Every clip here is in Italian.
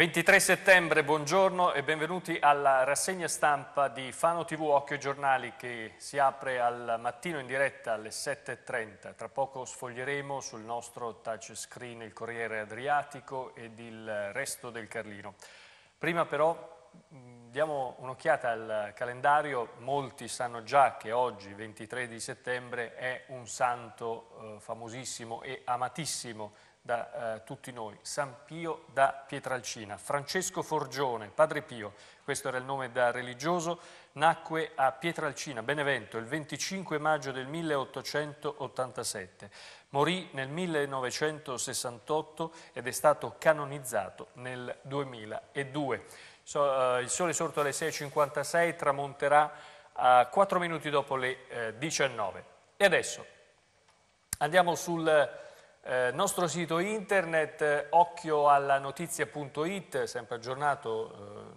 23 settembre, buongiorno e benvenuti alla rassegna stampa di Fano TV Occhio Giornali che si apre al mattino in diretta alle 7.30. Tra poco sfoglieremo sul nostro touchscreen il Corriere Adriatico ed il resto del Carlino. Prima però mm, diamo un'occhiata al calendario, molti sanno già che oggi 23 di settembre è un santo eh, famosissimo e amatissimo da eh, tutti noi, San Pio da Pietralcina, Francesco Forgione, Padre Pio, questo era il nome da religioso, nacque a Pietralcina, Benevento, il 25 maggio del 1887, morì nel 1968 ed è stato canonizzato nel 2002. So, eh, il sole sorto alle 6.56 tramonterà a 4 minuti dopo le eh, 19. E adesso andiamo sul eh, nostro sito internet eh, occhioallanotizia.it, sempre aggiornato eh,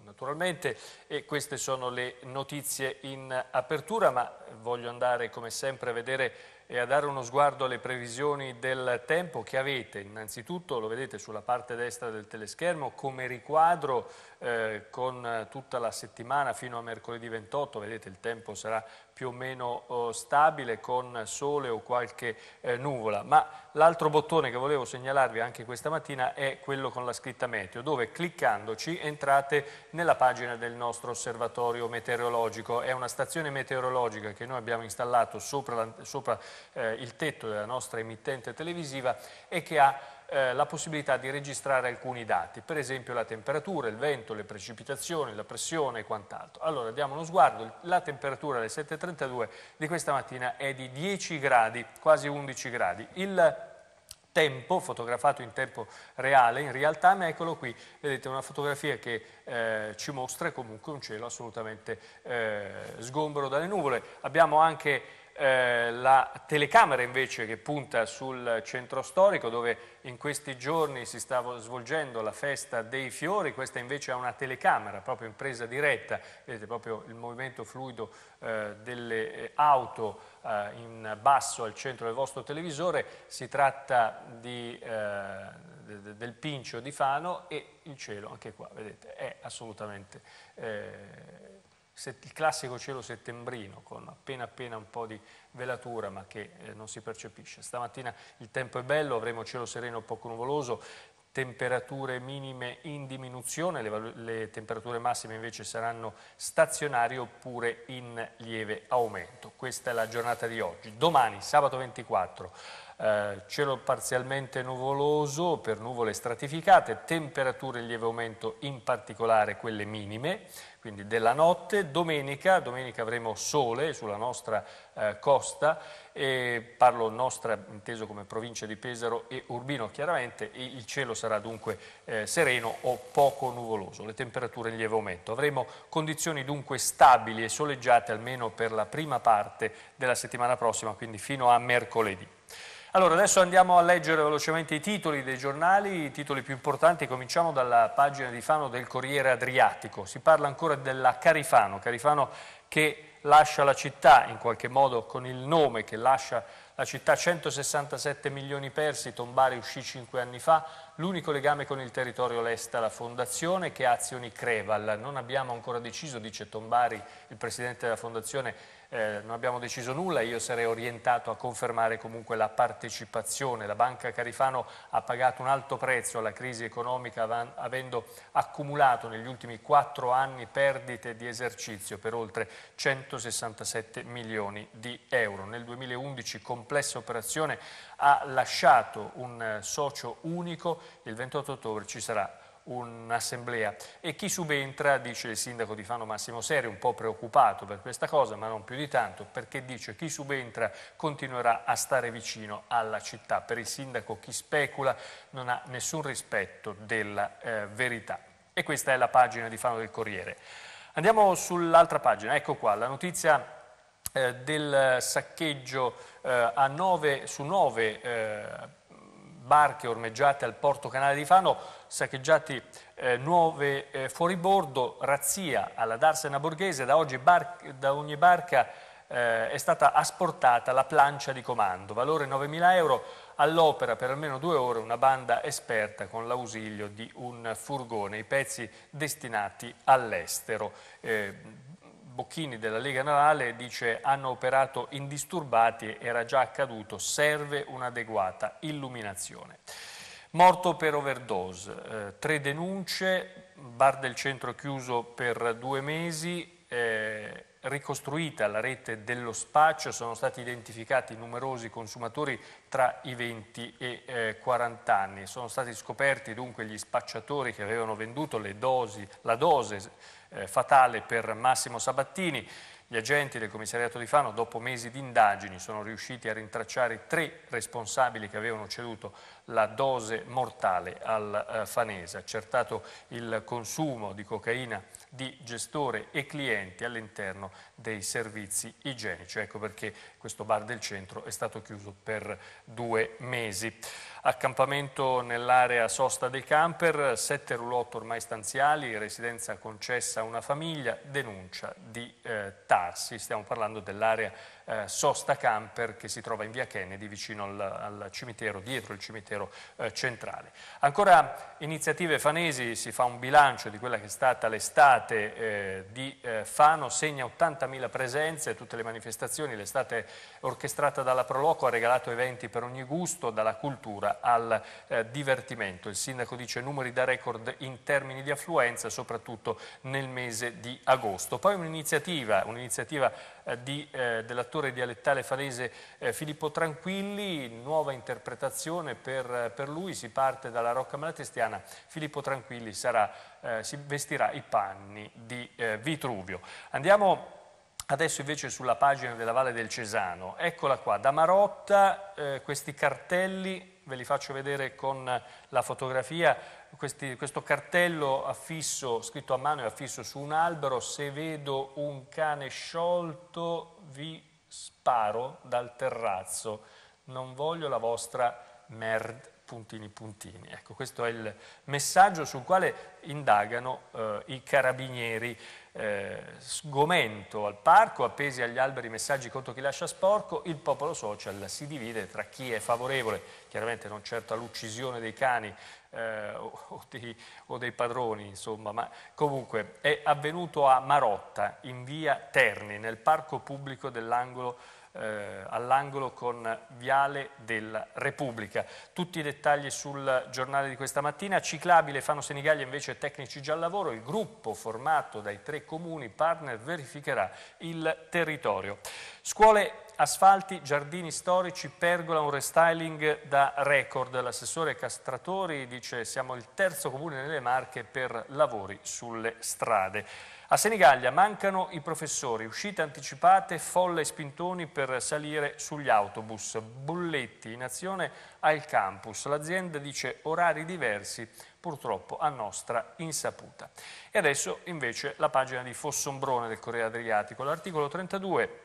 naturalmente e queste sono le notizie in apertura ma voglio andare come sempre a vedere e a dare uno sguardo alle previsioni del tempo che avete. Innanzitutto lo vedete sulla parte destra del teleschermo come riquadro eh, con tutta la settimana fino a mercoledì 28, vedete il tempo sarà più o meno eh, stabile con sole o qualche eh, nuvola, ma l'altro bottone che volevo segnalarvi anche questa mattina è quello con la scritta meteo, dove cliccandoci entrate nella pagina del nostro osservatorio meteorologico, è una stazione meteorologica che noi abbiamo installato sopra, la, sopra eh, il tetto della nostra emittente televisiva e che ha eh, la possibilità di registrare alcuni dati, per esempio la temperatura, il vento, le precipitazioni, la pressione e quant'altro. Allora diamo uno sguardo, la temperatura alle 7.32 di questa mattina è di 10 gradi, quasi 11 gradi. Il tempo, fotografato in tempo reale, in real time, eccolo qui, vedete una fotografia che eh, ci mostra comunque un cielo assolutamente eh, sgombero dalle nuvole. Abbiamo anche eh, la telecamera invece che punta sul centro storico dove in questi giorni si stava svolgendo la festa dei fiori, questa invece è una telecamera proprio in presa diretta, vedete proprio il movimento fluido eh, delle eh, auto eh, in basso al centro del vostro televisore, si tratta di, eh, de, del pincio di Fano e il cielo anche qua, vedete, è assolutamente il classico cielo settembrino con appena appena un po' di velatura ma che eh, non si percepisce. Stamattina il tempo è bello, avremo cielo sereno poco nuvoloso, temperature minime in diminuzione, le, le temperature massime invece saranno stazionarie oppure in lieve aumento. Questa è la giornata di oggi. Domani, sabato 24, eh, cielo parzialmente nuvoloso per nuvole stratificate, temperature in lieve aumento, in particolare quelle minime, quindi della notte. Domenica, domenica avremo sole sulla nostra eh, costa, e parlo nostra inteso come provincia di Pesaro e Urbino chiaramente, e il cielo sarà dunque eh, sereno o poco nuvoloso, le temperature in lieve aumento. Avremo condizioni dunque stabili e soleggiate almeno per la prima parte della settimana prossima, quindi fino a mercoledì. Allora, adesso andiamo a leggere velocemente i titoli dei giornali, i titoli più importanti, cominciamo dalla pagina di Fano del Corriere Adriatico. Si parla ancora della Carifano, Carifano che lascia la città, in qualche modo con il nome che lascia la città, 167 milioni persi, Tombari uscì cinque anni fa, l'unico legame con il territorio lesta la fondazione che ha azioni Creval. Non abbiamo ancora deciso, dice Tombari, il presidente della fondazione, eh, non abbiamo deciso nulla, io sarei orientato a confermare comunque la partecipazione. La Banca Carifano ha pagato un alto prezzo alla crisi economica avendo accumulato negli ultimi quattro anni perdite di esercizio per oltre 167 milioni di euro. Nel 2011 complessa operazione ha lasciato un socio unico, il 28 ottobre ci sarà un'assemblea e chi subentra, dice il sindaco di Fano Massimo Seri, un po' preoccupato per questa cosa ma non più di tanto perché dice chi subentra continuerà a stare vicino alla città, per il sindaco chi specula non ha nessun rispetto della eh, verità e questa è la pagina di Fano del Corriere. Andiamo sull'altra pagina, ecco qua la notizia eh, del saccheggio eh, nove, su 9 barche ormeggiate al porto canale di Fano, saccheggiati eh, nuove eh, fuoribordo, razzia alla Darsena Borghese, da, oggi da ogni barca eh, è stata asportata la plancia di comando, valore 9.000 euro, all'opera per almeno due ore una banda esperta con l'ausilio di un furgone, i pezzi destinati all'estero. Eh, Bocchini della Lega Navale dice hanno operato indisturbati, era già accaduto, serve un'adeguata illuminazione. Morto per overdose, eh, tre denunce, bar del centro chiuso per due mesi, eh, ricostruita la rete dello spaccio, sono stati identificati numerosi consumatori tra i 20 e eh, 40 anni. Sono stati scoperti dunque gli spacciatori che avevano venduto dosi, la dose eh, fatale per Massimo Sabattini. Gli agenti del commissariato di Fano, dopo mesi di indagini, sono riusciti a rintracciare tre responsabili che avevano ceduto la dose mortale al eh, Fanese. Accertato il consumo di cocaina di gestore e clienti all'interno dei servizi igienici. Ecco perché questo bar del centro è stato chiuso per due mesi. Accampamento nell'area sosta dei camper, sette roulotte ormai stanziali, residenza concessa a una famiglia, denuncia di eh, Tarsi, stiamo parlando dell'area eh, sosta camper che si trova in via Kennedy vicino al, al cimitero, dietro il cimitero eh, centrale. Ancora iniziative fanesi, si fa un bilancio di quella che è stata l'estate eh, di eh, Fano, segna 80.000 presenze, tutte le manifestazioni, l'estate orchestrata dalla Proloco, ha regalato eventi per ogni gusto, dalla cultura al eh, divertimento. Il sindaco dice numeri da record in termini di affluenza, soprattutto nel mese di agosto. Poi un'iniziativa, un'iniziativa eh, eh dell'attore dialettale falese eh, Filippo Tranquilli, nuova interpretazione per, eh, per, lui, si parte dalla Rocca Malatestiana, Filippo Tranquilli sarà, si vestirà i panni di Vitruvio. Andiamo Adesso invece sulla pagina della Valle del Cesano, eccola qua, da Marotta eh, questi cartelli, ve li faccio vedere con la fotografia, questi, questo cartello affisso, scritto a mano e affisso su un albero, se vedo un cane sciolto vi sparo dal terrazzo, non voglio la vostra merda puntini puntini. Ecco, questo è il messaggio sul quale indagano eh, i carabinieri. Eh, sgomento al parco, appesi agli alberi messaggi contro chi lascia sporco, il popolo social si divide tra chi è favorevole, chiaramente non certo all'uccisione dei cani eh, o, dei, o, dei, padroni, insomma, ma comunque è avvenuto a Marotta, in via Terni, nel parco pubblico dell'angolo eh, all'angolo con Viale della Repubblica. Tutti i dettagli sul giornale di questa mattina. Ciclabile, Fano Senigallia invece tecnici già al lavoro. Il gruppo formato dai tre comuni partner verificherà il territorio. Scuole asfalti, giardini storici, pergola, un restyling da record. L'assessore Castratori dice siamo il terzo comune nelle Marche per lavori sulle strade. A Senigallia mancano i professori, uscite anticipate, folle e spintoni per salire sugli autobus, bulletti in azione al campus. L'azienda dice orari diversi, purtroppo a nostra insaputa. E adesso invece la pagina di Fossombrone del Corriere Adriatico, l'articolo 32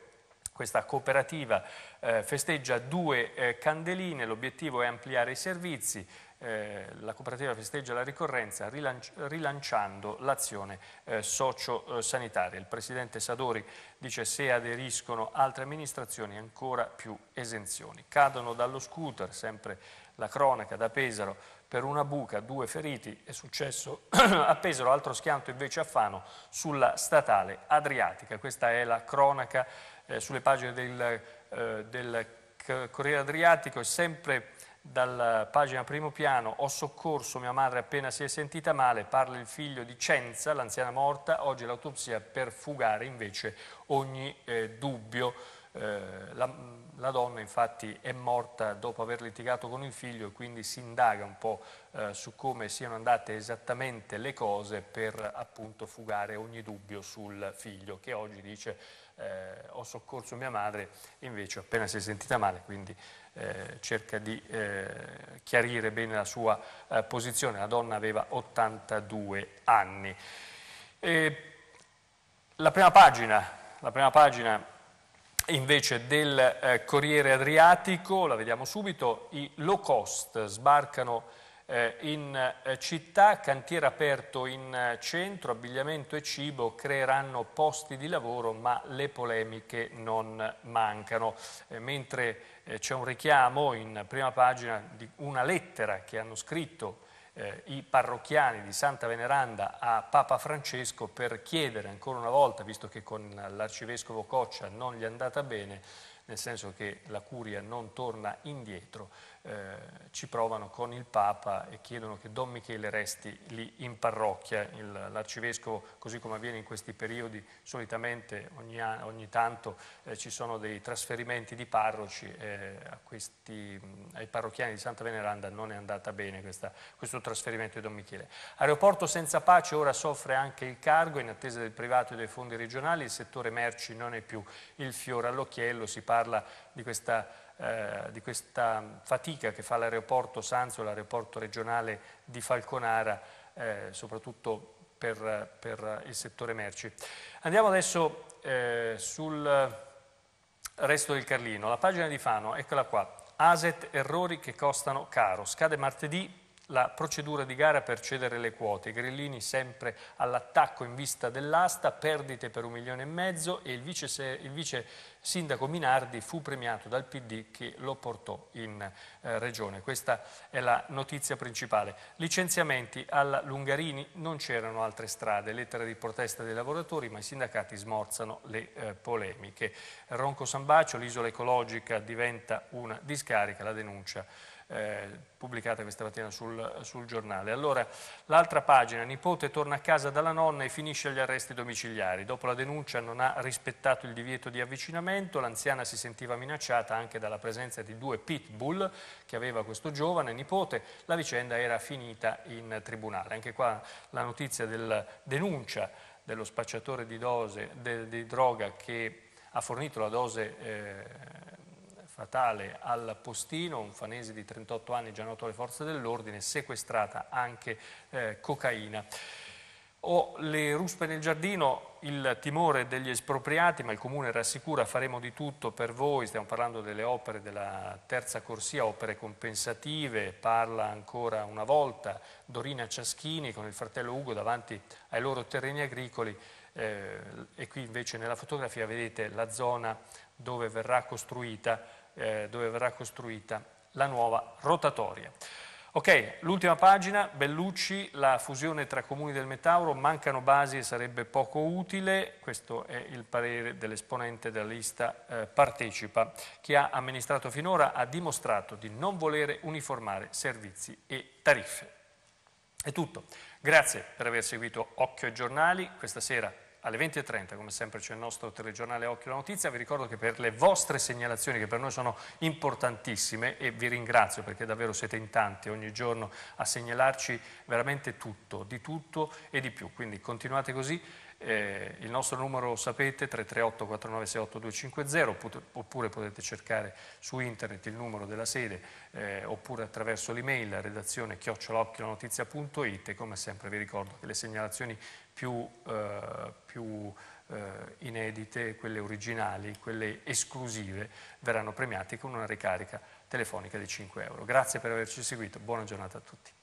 questa cooperativa eh, festeggia due eh, candeline, l'obiettivo è ampliare i servizi, eh, la cooperativa festeggia la ricorrenza rilanci rilanciando l'azione eh, socio-sanitaria. Il Presidente Sadori dice se aderiscono altre amministrazioni ancora più esenzioni. Cadono dallo scooter, sempre la cronaca da Pesaro, per una buca, due feriti, è successo a Pesaro, altro schianto invece a Fano sulla statale Adriatica. Questa è la cronaca eh, sulle pagine del, eh, del Corriere Adriatico, è sempre dalla eh, pagina primo piano, ho soccorso mia madre appena si è sentita male, parla il figlio di Cenza, l'anziana morta, oggi l'autopsia per fugare invece ogni eh, dubbio. Eh, la, la, donna infatti è morta dopo aver litigato con il figlio e quindi si indaga un po' eh, su come siano andate esattamente le cose per appunto fugare ogni dubbio sul figlio che oggi dice eh, ho soccorso mia madre, invece appena si è sentita male, quindi eh, cerca di eh, chiarire bene la sua eh, posizione. La donna aveva 82 anni. La prima, pagina, la prima pagina, invece del eh, Corriere Adriatico, la vediamo subito, i low cost sbarcano eh, in eh, città, cantiere aperto in eh, centro, abbigliamento e cibo creeranno posti di lavoro ma le polemiche non mancano. mentre c'è un richiamo in prima pagina di una lettera che hanno scritto i parrocchiani di Santa Veneranda a Papa Francesco per chiedere ancora una volta, visto che con l'arcivescovo Coccia non gli è andata bene, nel senso che la curia non torna indietro, eh, ci provano con il Papa e chiedono che Don Michele resti lì in parrocchia. l'arcivescovo, così come avviene in questi periodi, solitamente ogni, ogni tanto eh, ci sono dei trasferimenti di parroci, eh, questi, ai parrocchiani di Santa Veneranda non è andata bene questa, questo trasferimento di Don Michele. Aeroporto senza pace ora soffre anche il cargo, in attesa del privato e dei fondi regionali, il settore merci non è più il fiore all'occhiello, si parla di questa eh, di questa fatica che fa l'aeroporto Sanzo l'aeroporto regionale di Falconara, eh, soprattutto per, per, il settore merci. Andiamo adesso eh, sul resto del Carlino. La pagina di Fano, eccola qua. Aset errori che costano caro. Scade martedì la procedura di gara per cedere le quote, Grillini sempre all'attacco in vista dell'asta, perdite per un milione e mezzo e il vice, il vice sindaco Minardi fu premiato dal PD che lo portò in eh, regione. Questa è la notizia principale. Licenziamenti alla Lungarini, non c'erano altre strade, lettere di protesta dei lavoratori, ma i sindacati smorzano le eh, polemiche. Ronco Sambacio, l'isola ecologica diventa una discarica, la denuncia eh, pubblicata questa mattina sul, sul giornale. Allora, l'altra pagina, nipote torna a casa dalla nonna e finisce agli arresti domiciliari. Dopo la denuncia non ha rispettato il divieto di avvicinamento, l'anziana si sentiva minacciata anche dalla presenza di due pitbull che aveva questo giovane nipote. La vicenda era finita in tribunale. Anche qua la notizia della denuncia dello spacciatore di, dose, de, di droga che ha fornito la dose eh, statale al Postino, un fanese di 38 anni già noto alle forze dell'ordine, sequestrata anche eh, cocaina. Ho le ruspe nel giardino, il timore degli espropriati, ma il Comune rassicura faremo di tutto per voi, stiamo parlando delle opere della terza corsia, opere compensative, parla ancora una volta Dorina Ciaschini con il fratello Ugo davanti ai loro terreni agricoli eh, e qui invece nella fotografia vedete la zona dove verrà costruita eh, dove verrà costruita la nuova rotatoria. Ok, l'ultima pagina, Bellucci, la fusione tra comuni del Metauro, mancano basi e sarebbe poco utile, questo è il parere dell'esponente della lista eh, Partecipa, chi ha amministrato finora ha dimostrato di non volere uniformare servizi e tariffe. È tutto, grazie per aver seguito Occhio ai giornali, questa sera alle 20.30, come sempre c'è il nostro telegiornale Occhio la Notizia, vi ricordo che per le vostre segnalazioni, che per noi sono importantissime, e vi ringrazio perché davvero siete in tanti ogni giorno a segnalarci veramente tutto, di tutto e di più, quindi continuate così. Eh, il nostro numero sapete 338 4968 250 oppure potete cercare su internet il numero della sede eh, oppure attraverso l'email redazione chiocciolocchionotizia.it e come sempre vi ricordo che le segnalazioni più, eh, più eh, inedite, quelle originali, quelle esclusive, verranno premiati con una ricarica telefonica di 5 euro. Grazie per averci seguito, buona giornata a tutti.